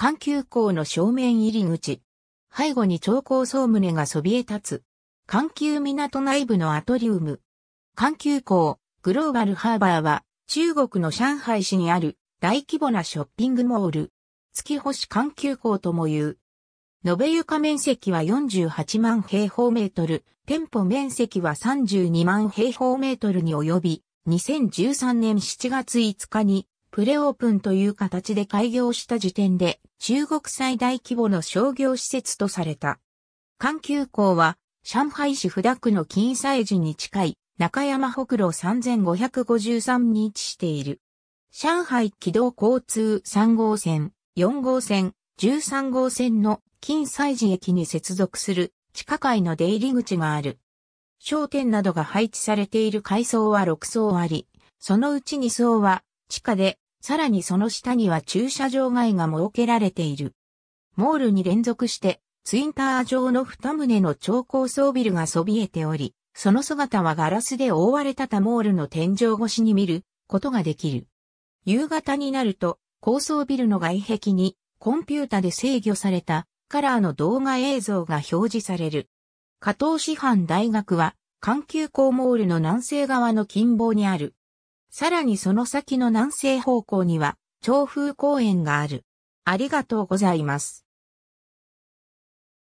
環球港の正面入り口。背後に超高層棟がそびえ立つ。環球港内部のアトリウム。環球港、グローバルハーバーは、中国の上海市にある大規模なショッピングモール。月星環球港とも言う。延べ床面積は48万平方メートル、店舗面積は32万平方メートルに及び、2013年7月5日にプレオープンという形で開業した時点で中国最大規模の商業施設とされた。環球港は上海市札田区の金西寺に近い中山北路3553に位置している。上海軌道交通3号線、4号線、13号線の金西寺駅に接続する地下階の出入り口がある。商店などが配置されている階層は6層あり、そのうち2層は地下でさらにその下には駐車場外が設けられている。モールに連続してツインター状の二棟の超高層ビルがそびえており、その姿はガラスで覆われたた。モールの天井越しに見ることができる。夕方になると、高層ビルの外壁にコンピュータで制御されたカラーの動画映像が表示される。加藤師範大学は、環球港モールの南西側の近傍にあるさらにその先の南西方向には、長風公園がある。ありがとうございます。